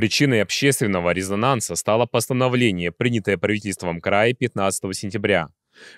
Причиной общественного резонанса стало постановление, принятое правительством края 15 сентября.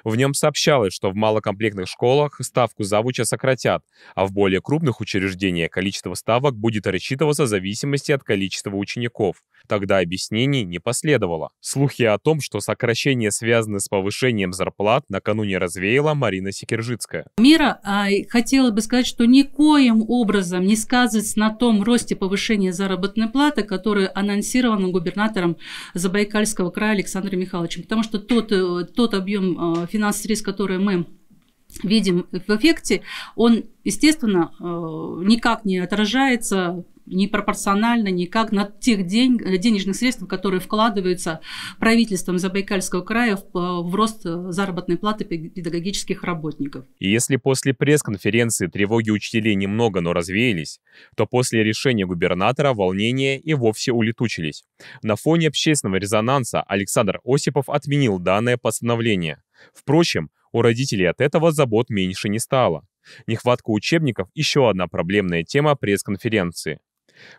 В нем сообщалось, что в малокомплектных школах ставку завуча сократят, а в более крупных учреждениях количество ставок будет рассчитываться в зависимости от количества учеников. Тогда объяснений не последовало. Слухи о том, что сокращение связано с повышением зарплат, накануне развеяла Марина Секержицкая. Мира а, хотела бы сказать, что никоим образом не сказывается на том росте повышения заработной платы, который анонсирован губернатором Забайкальского края Александром Михайловичем. Потому что тот, э, тот объем э, финансовых средств, который мы видим в эффекте, он, естественно, э, никак не отражается непропорционально никак на тех день, э, денежных средств, которые вкладываются правительством Забайкальского края в, э, в рост э, заработной платы педагогических работников. И если после пресс-конференции тревоги учителей немного, но развеялись, то после решения губернатора волнения и вовсе улетучились. На фоне общественного резонанса Александр Осипов отменил данное постановление. Впрочем, у родителей от этого забот меньше не стало. Нехватка учебников – еще одна проблемная тема пресс-конференции.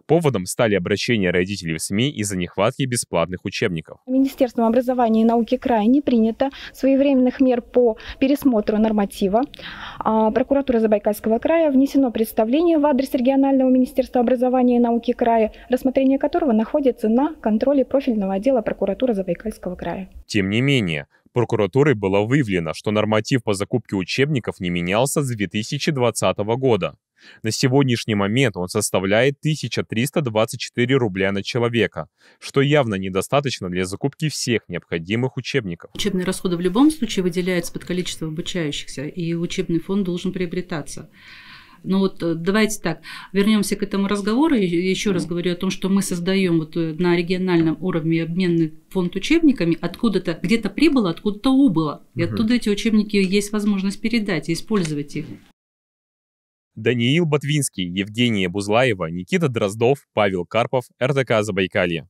Поводом стали обращения родителей в СМИ из-за нехватки бесплатных учебников. Министерством образования и науки края не принято своевременных мер по пересмотру норматива. А, прокуратура Забайкальского края внесено представление в адрес регионального министерства образования и науки края, рассмотрение которого находится на контроле профильного отдела прокуратуры Забайкальского края. Тем не менее, прокуратурой было выявлено, что норматив по закупке учебников не менялся с 2020 года. На сегодняшний момент он составляет 1324 рубля на человека, что явно недостаточно для закупки всех необходимых учебников. Учебные расходы в любом случае выделяются под количество обучающихся, и учебный фонд должен приобретаться. Но ну вот э, давайте так, вернемся к этому разговору. Еще раз говорю о том, что мы создаем вот э, на региональном уровне обменный фонд учебниками, откуда-то, где-то прибыло, откуда-то убыло. И угу. оттуда эти учебники есть возможность передать и использовать их. Даниил Ботвинский, Евгения Бузлаева, Никита Дроздов, Павел Карпов, РТК Забайкалье.